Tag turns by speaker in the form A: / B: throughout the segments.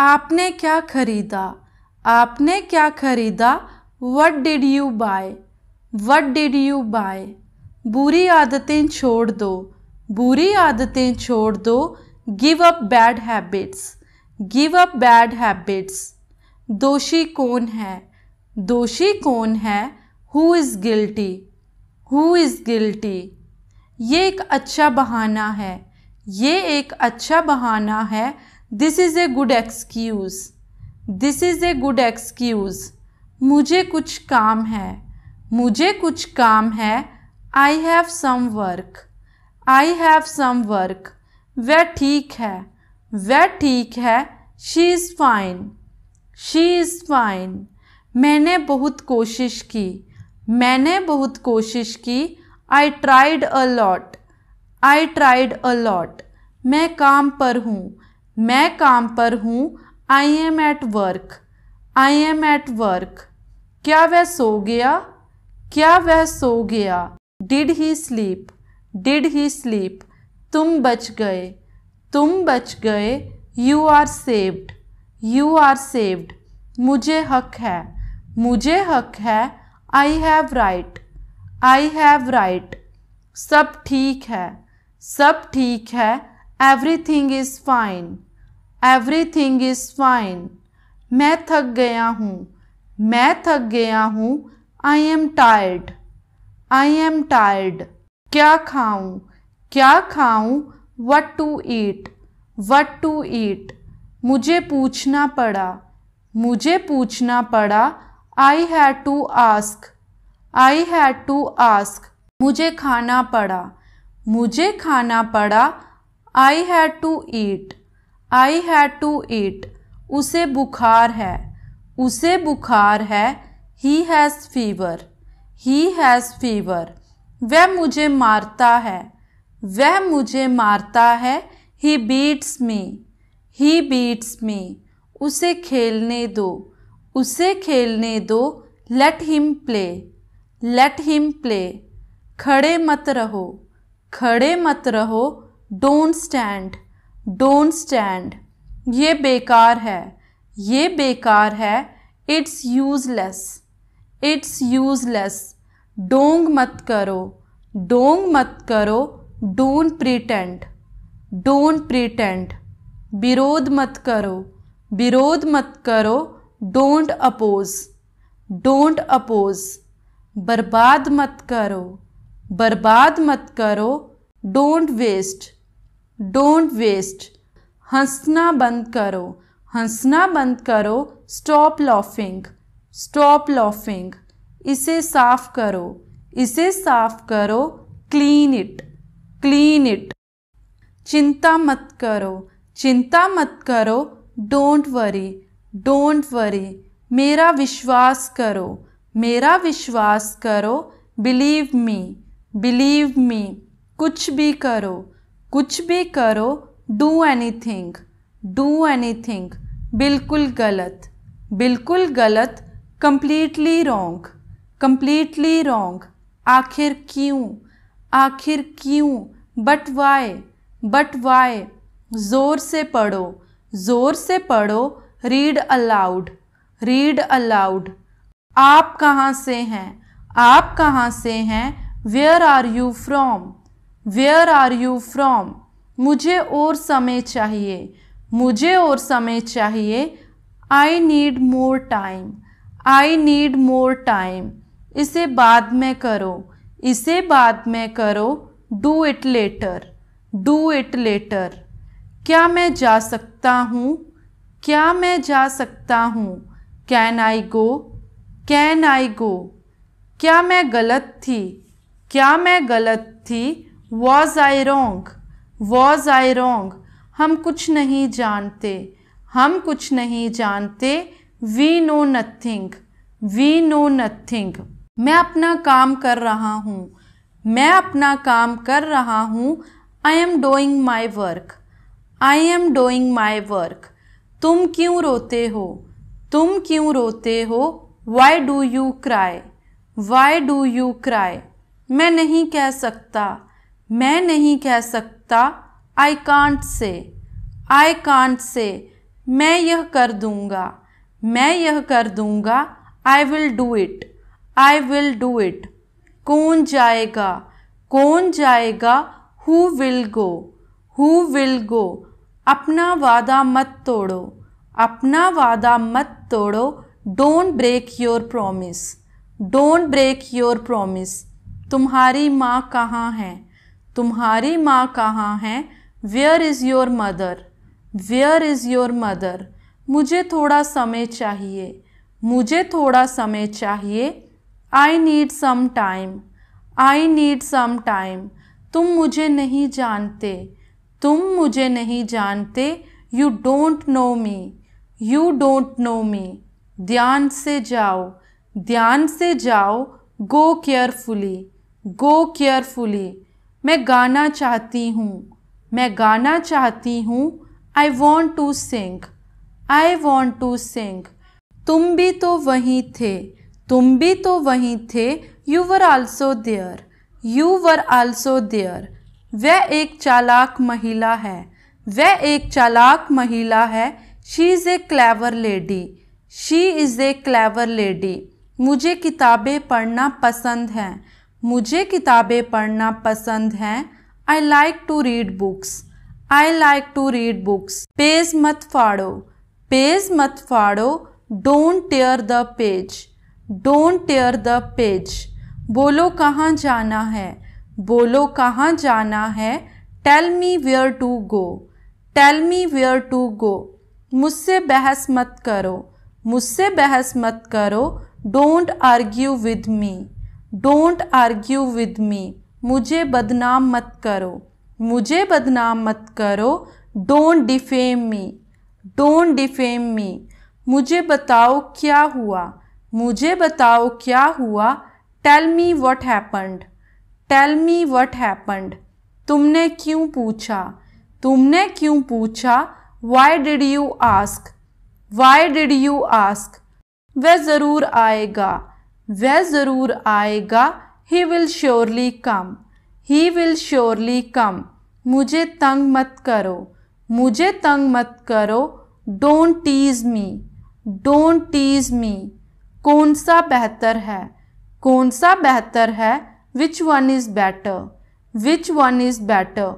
A: आपने क्या खरीदा आपने क्या खरीदा what did you buy what did you buy बुरी आदतें छोड़ दो बुरी आदतें छोड़ दो give up bad habits give up bad habits दोषी कौन है दोषी कौन है who is guilty who is guilty ये एक अच्छा बहाना है ये एक अच्छा बहाना है this is a good excuse this is a good excuse मुझे कुछ काम है मुझे कुछ काम है I have some work I have some work वह ठीक है वह ठीक है she is fine she is fine मैंने बहुत कोशिश की मैंने बहुत कोशिश की I tried a lot I tried a lot मैं काम पर हूँ मैं काम पर हूँ I am at work I am at work क्या वह सो गया क्या वह सो गया did he sleep did he sleep तुम बच गए तुम बच गए you are saved you are saved मुझे हक है मुझे हक है I have right I have right सब ठीक है सब ठीक है everything is fine everything is fine मैं थक गया हूँ मैं थक गया हूँ I am tired I am tired क्या खाऊं क्या खाऊं what to eat what to eat मुझे पूछना पड़ा मुझे पूछना पड़ा I had to ask I had to ask मुझे खाना पड़ा मुझे खाना पड़ा I had to eat I had to eat उसे बुखार है उसे बुखार है he has fever he has fever वह मुझे मारता है वह मुझे मारता है ही बीट्स मी ही बीट्स मी उसे खेलने दो उसे खेलने दो let him play let him play खड़े मत रहो खड़े मत रहो डोंट स्टैंड डोंट स्टैंड ये बेकार है ये बेकार है इट्स यूज़लेस इट्स यूज़लेस डोंग मत करो डोंग मत करो डोंट प्रीटेंड डोंट प्रीटेंड विरोध मत करो विरोध मत करो डोंट अपोज डोंट अपोज बर्बाद मत करो बर्बाद मत करो डोंट वेस्ट डोंट वेस्ट हंसना बंद करो हंसना बंद करो स्टॉप लॉफिंग स्टॉप लॉफिंग इसे साफ करो इसे साफ करो क्लीन इट क्लीन इट चिंता मत करो चिंता मत करो डोंट वरी डोंट वरी मेरा विश्वास करो मेरा विश्वास करो बिलीव मी बिलीव मी कुछ भी करो कुछ भी करो do anything do anything बिल्कुल गलत बिल्कुल गलत कम्प्लीटली रॉन्ग कम्प्लीटली रॉन्ग आखिर क्यों आखिर क्यों बट वाई बट वाई ज़ोर से पढ़ो ज़ोर से पढ़ो रीड अलाउड रीड अलाउड आप कहाँ से हैं आप कहाँ से हैं where are you from where are you from मुझे और समय चाहिए मुझे और समय चाहिए I need more time I need more time इसे बाद में करो इसे बाद में करो do it later do it later क्या मैं जा सकता हूँ क्या मैं जा सकता हूँ can I go can I गो क्या मैं गलत थी क्या मैं गलत थी was I wrong was I रोंग हम कुछ नहीं जानते हम कुछ नहीं जानते we know nothing we know nothing मैं अपना काम कर रहा हूँ मैं अपना काम कर रहा हूँ I am doing my work I am doing my work तुम क्यों रोते हो तुम क्यों रोते हो why do you cry why do you cry मैं नहीं कह सकता मैं नहीं कह सकता I can't say I can't say मैं यह कर दूँगा मैं यह कर दूँगा I will do it I will do it कौन जाएगा कौन जाएगा who will go who will go अपना वादा मत तोड़ो अपना वादा मत तोड़ो don't break your promise don't break your promise तुम्हारी माँ कहाँ है तुम्हारी माँ कहाँ है where is your mother where is your mother मुझे थोड़ा समय चाहिए मुझे थोड़ा समय चाहिए I need some time I need some time तुम मुझे नहीं जानते तुम मुझे नहीं जानते you don't know me you don't know me ध्यान से जाओ ध्यान से जाओ गो केयरफुली गो केयरफुली मैं गाना चाहती हूँ मैं गाना चाहती हूँ I want to sing I want to sing तुम भी तो वहीं थे तुम भी तो वहीं थे you were also there you were also there वह एक चालाक महिला है वह एक चालाक महिला है she is a clever lady she is a clever lady मुझे किताबें पढ़ना पसंद हैं मुझे किताबें पढ़ना पसंद हैं I like to read books I like to read books page मत फाड़ो पेज मत फाड़ो don't tear the page don't tear the page बोलो कहाँ जाना है बोलो कहाँ जाना है tell me where to go tell me where to go मुझसे बहस मत करो मुझसे बहस मत करो don't argue with me don't argue with me मुझे बदनाम मत करो मुझे बदनाम मत करो don't defame me don't defame me मुझे बताओ क्या हुआ मुझे बताओ क्या हुआ tell me what happened tell me what happened तुमने क्यों पूछा तुमने क्यों पूछा why did you ask why did you ask वह ज़रूर आएगा वह ज़रूर आएगा he will surely come he will surely come मुझे तंग मत करो मुझे तंग मत करो don't tease me don't tease me कौन सा बेहतर है कौन सा बेहतर है which one is better which one is better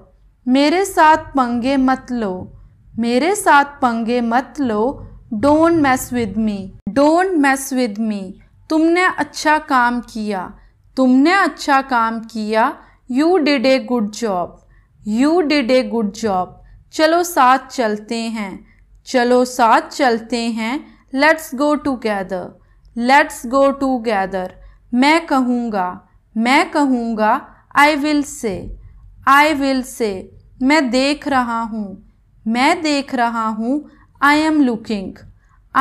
A: मेरे साथ पंगे मत लो मेरे साथ पंगे मत लो don't mess with me don't mess with me तुमने अच्छा काम किया तुमने अच्छा काम किया you did a good job you did a good job चलो साथ चलते हैं चलो साथ चलते हैं let's go together let's go together मैं कहूँगा मैं कहूँगा I will say I will say मैं देख रहा हूँ मैं देख रहा हूँ I am looking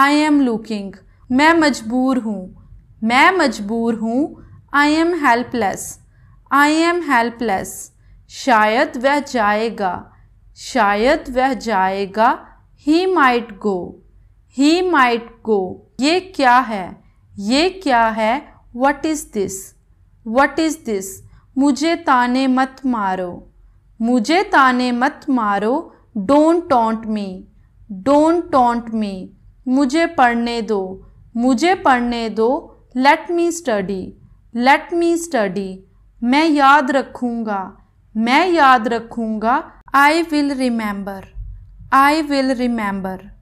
A: I am looking मैं मजबूर हूँ मैं मजबूर हूँ I am helpless I am helpless शायद वह जाएगा शायद वह जाएगा he might go he might go ये क्या है ये क्या है what is this what is this मुझे ताने मत मारो मुझे ताने मत मारो don't taunt me don't taunt me मुझे पढ़ने दो मुझे पढ़ने दो let me study let me study मैं याद रखूँगा मैं याद रखूँगा I will remember I will remember